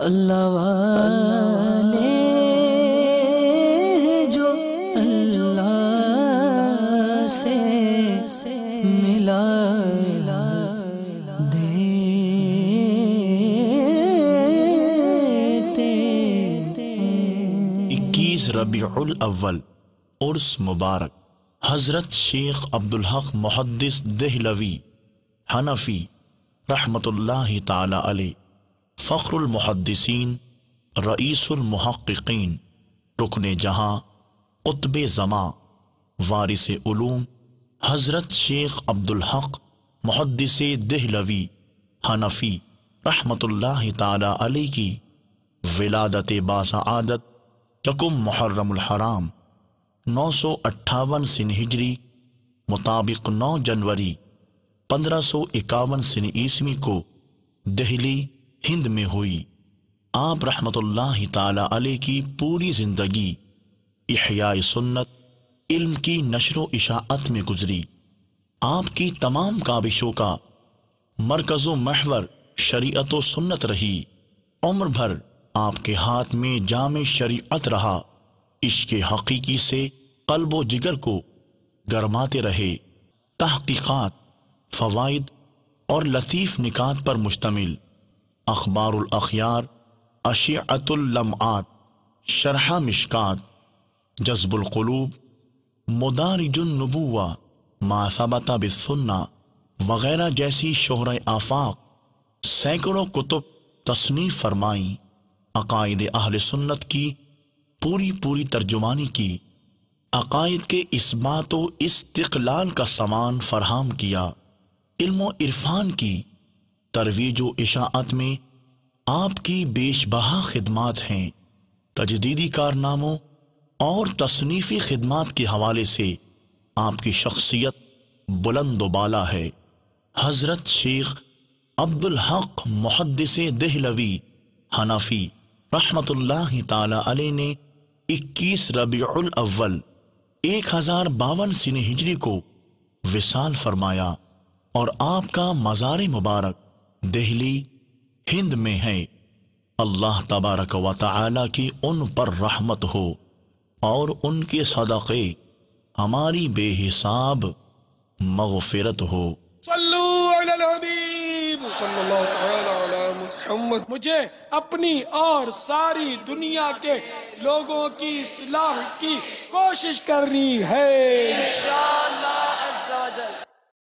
अल्लाह वाले जो अल्लाह से मिला इक्कीस रबीउल अव्वल उर्स मुबारक हज़रत शेख अब्दुल हक मुहद्दिस दहलवी हनफी रहमतुल्लाह ताला अली फ़ख्रमहदसिन रईसमहक़िन रुकन जहाँ कुतब ज़मा वारिस ूम हज़रत शेख अब्दुल्हक मुहदस दहलवी हनफ़ी रहमतुल्लाह ताला अली की विलादत बासा आदत यकुम मुहर्रमहराम नौ सौ अट्ठावन सिन हिजरी मुताबिक नौ जनवरी पंद्रह सौ इक्यावन सिन ईस्वी को दिल्ली हिंद में हुई आप रहमतुल्लाह ताला की पूरी जिंदगी इहिया सुन्नत इल्म की नशर इशात में गुजरी आपकी तमाम काबिशों का मरकज महवर शरीयत सुन्नत रही उम्र भर आपके हाथ में जाम शरीत रहा इश्के हकीकी से कल्बो जिगर को गरमाते रहे तहकीक़ात फ़वाद और लतीफ़ निकात पर मुश्तमिल अखबार अखबारखियार अशीतलमआत शरह मिशकात जज्बुलूब मदारजुलनबूवा मासबता बिसन्ना वगैरह जैसी शहर आफाक सैकड़ों कुतुब तसनीफ़ फरमाई अकायद अहल सुन्नत की पूरी पूरी तर्जुमानी की अकायद के इस बात व इस्तलाल का सामान फरहम किया इल्म इरफान की तरवीज इशात में आपकी बेशबहा खदमात हैं तजदीदी कारनामों और तसनीफ़ी खिदमत के हवाले से आपकी शख्सियत बुलंद बाला है हज़रत शेख अब्दुल हक मुहदस दहलवी हनाफी रहमतुल्लाह ताली ने 21 रबीउल अव्वल एक हज़ार बावन सिने हिजरी को विशाल फरमाया और आपका मज़ार मुबारक दिल्ली हिंद में है अल्लाह तबारक व ताली की उन पर रहमत हो और उनके सदक़े हमारी बेहिसाब मगफिरत हो मुझे अपनी और सारी दुनिया के लोगों की सलाह की कोशिश करनी है इंशाल्लाह